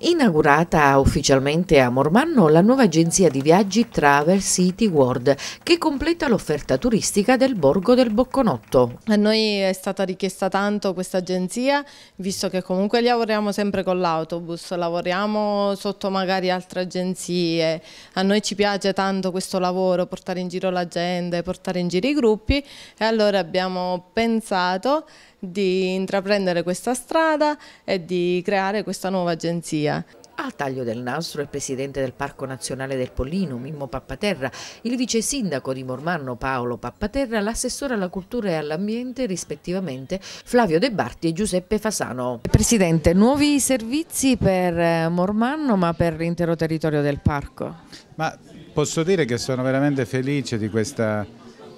Inaugurata ufficialmente a Mormanno la nuova agenzia di viaggi Travel City World che completa l'offerta turistica del borgo del Bocconotto. A noi è stata richiesta tanto questa agenzia visto che comunque lavoriamo sempre con l'autobus, lavoriamo sotto magari altre agenzie, a noi ci piace tanto questo lavoro, portare in giro la gente, portare in giro i gruppi e allora abbiamo pensato di intraprendere questa strada e di creare questa nuova agenzia. Al taglio del nastro il presidente del Parco Nazionale del Pollino, Mimmo Pappaterra, il vice sindaco di Mormanno Paolo Pappaterra, l'assessore alla cultura e all'ambiente rispettivamente Flavio De Barti e Giuseppe Fasano. Presidente, nuovi servizi per eh, Mormanno ma per l'intero territorio del parco? Ma posso dire che sono veramente felice di questa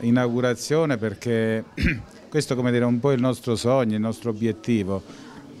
inaugurazione perché Questo come dire, è un po' il nostro sogno, il nostro obiettivo,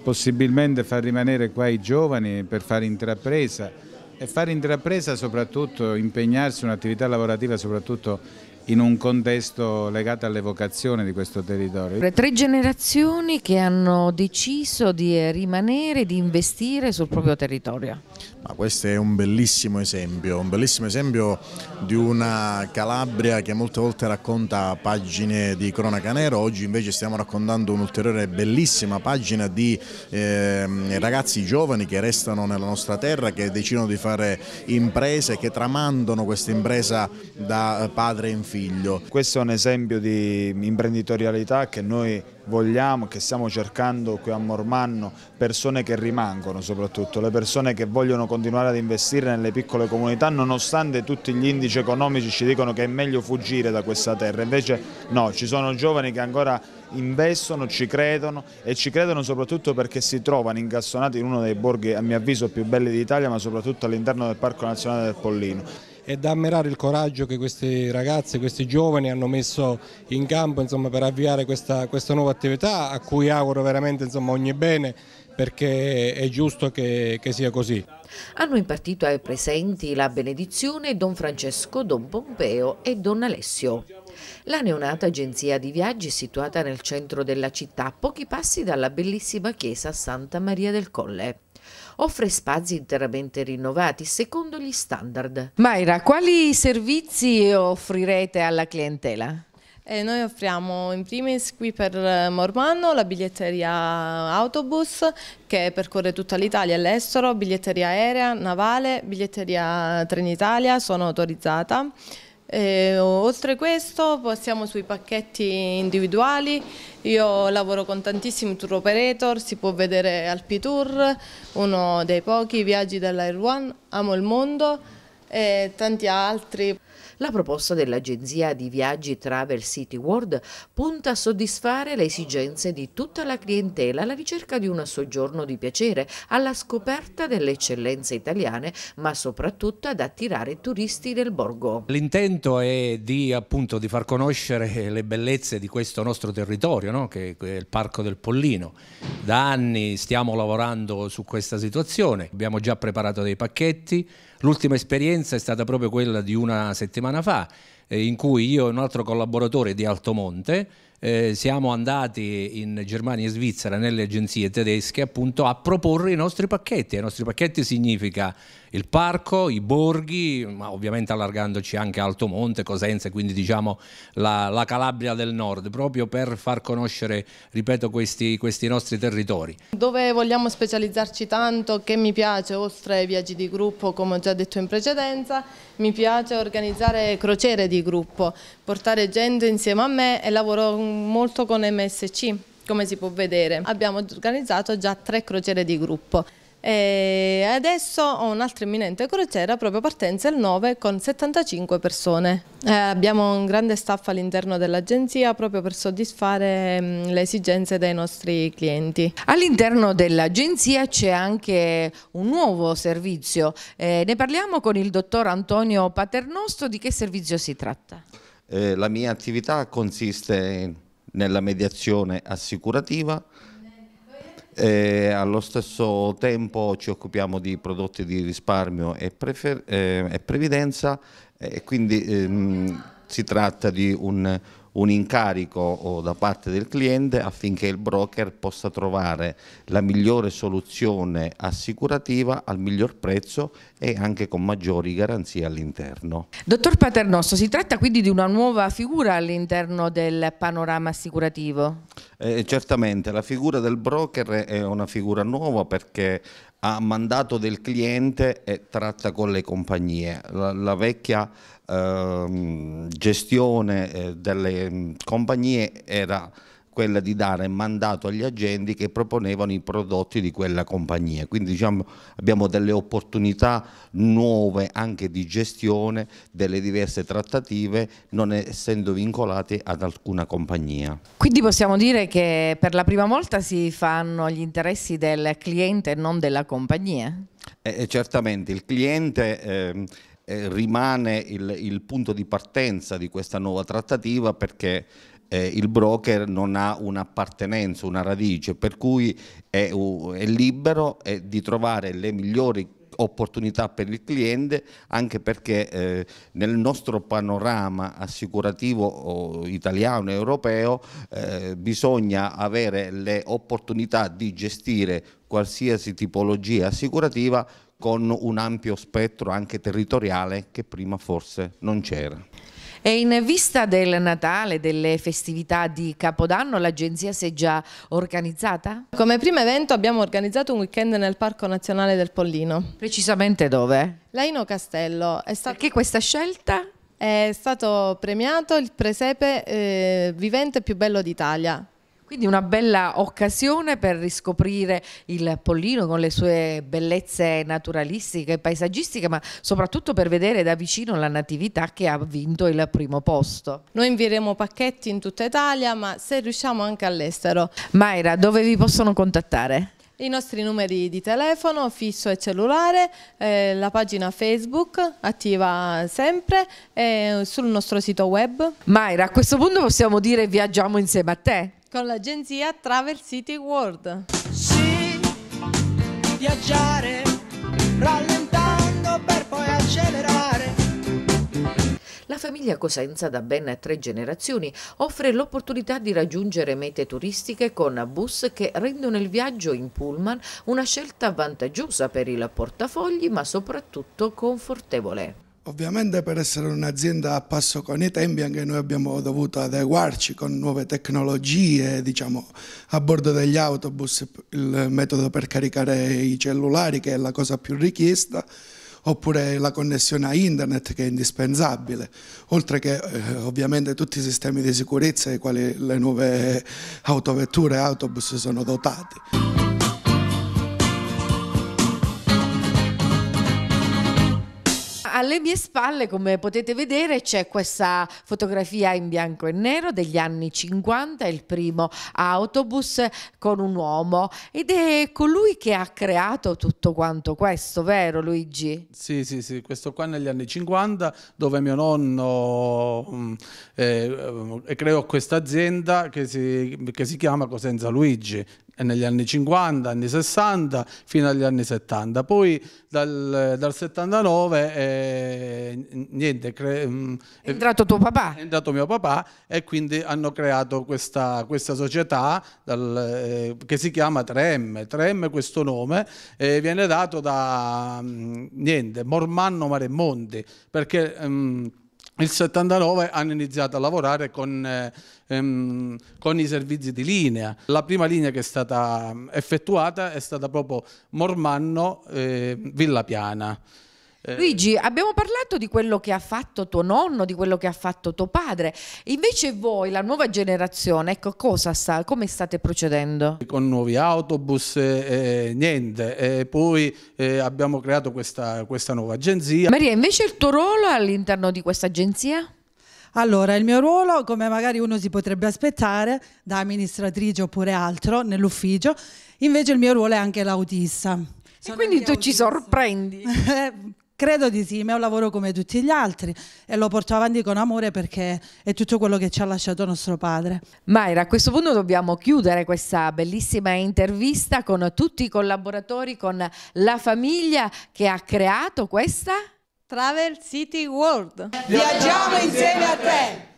possibilmente far rimanere qua i giovani per fare intrapresa e fare intrapresa soprattutto, impegnarsi in un'attività lavorativa soprattutto in un contesto legato all'evocazione di questo territorio. Tre generazioni che hanno deciso di rimanere, di investire sul proprio territorio. Ma questo è un bellissimo esempio, un bellissimo esempio di una Calabria che molte volte racconta pagine di cronaca nera, oggi invece stiamo raccontando un'ulteriore bellissima pagina di eh, ragazzi giovani che restano nella nostra terra, che decidono di fare imprese, che tramandano questa impresa da padre in figlio figlio. Questo è un esempio di imprenditorialità che noi vogliamo, che stiamo cercando qui a Mormanno, persone che rimangono soprattutto, le persone che vogliono continuare ad investire nelle piccole comunità nonostante tutti gli indici economici ci dicono che è meglio fuggire da questa terra, invece no, ci sono giovani che ancora investono, ci credono e ci credono soprattutto perché si trovano incastonati in uno dei borghi a mio avviso più belli d'Italia ma soprattutto all'interno del Parco Nazionale del Pollino è da ammirare il coraggio che queste ragazze, questi giovani hanno messo in campo insomma, per avviare questa, questa, nuova attività a cui auguro veramente insomma, ogni bene perché è giusto che, che sia così. Hanno impartito ai presenti la benedizione Don Francesco, Don Pompeo e Don Alessio. La neonata agenzia di viaggi è situata nel centro della città, a pochi passi dalla bellissima chiesa Santa Maria del Colle offre spazi interamente rinnovati secondo gli standard. Mayra, quali servizi offrirete alla clientela? E eh, noi offriamo in primis qui per Mormanno la biglietteria autobus che percorre tutta l'Italia e l'estero, biglietteria aerea, navale, biglietteria Trenitalia, sono autorizzata. E, eh, oltre questo passiamo sui pacchetti individuali, io lavoro con tantissimi tour operator, si può vedere Alpitour, uno dei pochi viaggi dell'Air One, Amo il Mondo e tanti altri. La proposta dell'agenzia di viaggi Travel City World punta a soddisfare le esigenze di tutta la clientela alla ricerca di un soggiorno di piacere, alla scoperta delle eccellenze italiane, ma soprattutto ad attirare turisti del borgo. L'intento è di, appunto, di, far conoscere le bellezze di questo nostro territorio, no? che è il Parco del Pollino, da anni stiamo lavorando su questa situazione, abbiamo già preparato dei pacchetti, l'ultima esperienza è stata proprio quella di una settimana fa eh, in cui io e un altro collaboratore di Altomonte eh, siamo andati in Germania e Svizzera nelle agenzie tedesche appunto a proporre i nostri pacchetti. I nostri pacchetti significa il parco, i borghi, ma ovviamente allargandoci anche Altomonte, Cosenza, quindi diciamo la, la, Calabria del Nord, proprio per far conoscere, ripeto, questi, questi nostri territori. Dove vogliamo specializzarci tanto, che mi piace, oltre ai viaggi di gruppo, come ho già detto in precedenza, mi piace organizzare crociere di di gruppo, portare gente insieme a me e lavoro molto con MSC come si può vedere. Abbiamo organizzato già tre crociere di gruppo. E adesso ho un'altra imminente crociera, proprio partenza il 9 con 75 persone. Eh, abbiamo un grande staff all'interno dell'agenzia proprio per soddisfare mh, le esigenze dei nostri clienti. All'interno dell'agenzia c'è anche un nuovo servizio, eh, ne parliamo con il dottor Antonio Paternosto, di che servizio si tratta? Eh, la mia attività consiste nella mediazione assicurativa, eh, allo stesso tempo ci occupiamo di prodotti di risparmio e, eh, e previdenza e quindi ehm, si tratta di un un incarico da parte del cliente affinché il broker possa trovare la migliore soluzione assicurativa al miglior prezzo e anche con maggiori garanzie all'interno. Dottor Paternosso, si tratta quindi di una nuova figura all'interno del panorama assicurativo? Eh, certamente, la figura del broker è una figura nuova perché a mandato del cliente e tratta con le compagnie. La, la vecchia ehm, eh, gestione delle mm, compagnie era quella di dare mandato agli agenti che proponevano i prodotti di quella compagnia. Quindi diciamo, abbiamo delle opportunità nuove anche di gestione delle diverse trattative non essendo vincolati ad alcuna compagnia. Quindi possiamo dire che per la prima volta si fanno gli interessi del cliente e non della compagnia? Eh, eh certamente, il cliente... Ehm, eh, rimane il, il punto di partenza di questa nuova trattativa perché eh, il broker non ha un'appartenenza, una radice, per cui è, è libero eh, di trovare le migliori opportunità per il cliente anche perché eh, nel nostro panorama assicurativo italiano e europeo eh, bisogna avere le opportunità di gestire qualsiasi tipologia assicurativa con un ampio spettro anche territoriale che prima forse non c'era. E in vista del Natale, delle festività di Capodanno, l'agenzia si è già organizzata? Come primo evento abbiamo organizzato un weekend nel Parco Nazionale del Pollino. Precisamente dove? Laino Castello. È stato... Perché questa scelta? È stato premiato il presepe eh, vivente più bello d'Italia quindi una bella occasione per riscoprire il Pollino con le sue bellezze naturalistiche e paesaggistiche, ma soprattutto per vedere da vicino la natività che ha vinto il primo posto. Noi invieremo pacchetti in tutta Italia, ma se riusciamo anche all'estero. Mayra, dove vi possono contattare? I nostri numeri di telefono, fisso e cellulare, eh, la pagina Facebook attiva sempre eh, sul nostro sito web. Mayra, a questo punto possiamo dire viaggiamo insieme a te con l'agenzia Travel City World. Sì, viaggiare, rallentando per poi accelerare. La famiglia Cosenza da ben tre generazioni offre l'opportunità di raggiungere mete turistiche con bus che rendono il viaggio in pullman una scelta vantaggiosa per il portafogli ma soprattutto confortevole. Ovviamente per essere un'azienda a passo con i tempi anche noi abbiamo dovuto adeguarci con nuove tecnologie, diciamo a bordo degli autobus il metodo per caricare i cellulari che è la cosa più richiesta oppure la connessione a internet che è indispensabile, oltre che eh, ovviamente tutti i sistemi di sicurezza ai quali le nuove autovetture e autobus sono dotati. alle mie spalle, come potete vedere, c'è questa fotografia in bianco e nero degli anni 50, il primo autobus con un uomo ed è colui che ha creato tutto quanto questo, vero Luigi? Sì, sì, sì, questo qua negli anni 50 dove mio nonno mm, eh, mm, creò questa azienda che si, che si chiama Cosenza Luigi, eh, negli anni 50, anni 60 fino agli anni 70. Poi dal, dal 79 eh, niente, cre, mm, è entrato tuo papà. È entrato mio papà e quindi hanno creato questa, questa società dal, eh, che si chiama 3M. 3M questo nome eh, viene dato da mm, niente, Mormanno Maremonti perché... Ehm, il 79 hanno iniziato a lavorare con, eh, ehm, con, i servizi di linea. La prima linea che è stata ehm, effettuata è stata proprio Mormanno-Villapiana. Eh, eh. Luigi, abbiamo parlato di quello che ha fatto tuo nonno, di quello che ha fatto tuo padre. Invece voi, la nuova generazione, ecco, sta, come state procedendo? Con nuovi autobus, eh, eh niente. E eh, poi eh, abbiamo creato questa, questa nuova agenzia. Maria, invece il tuo ruolo all'interno di questa agenzia? Allora, il mio ruolo, come magari uno si potrebbe aspettare, da amministratrice oppure altro nell'ufficio, invece il mio ruolo è anche l'autista. quindi tu autista. ci sorprendi. Credo di sì, ma è un lavoro come tutti gli altri e lo porto avanti con amore perché è tutto quello che ci ha lasciato nostro padre. Mayra, a questo punto dobbiamo chiudere questa bellissima intervista con tutti i collaboratori, con la famiglia che ha creato questa Travel City World. Viaggiamo insieme a te!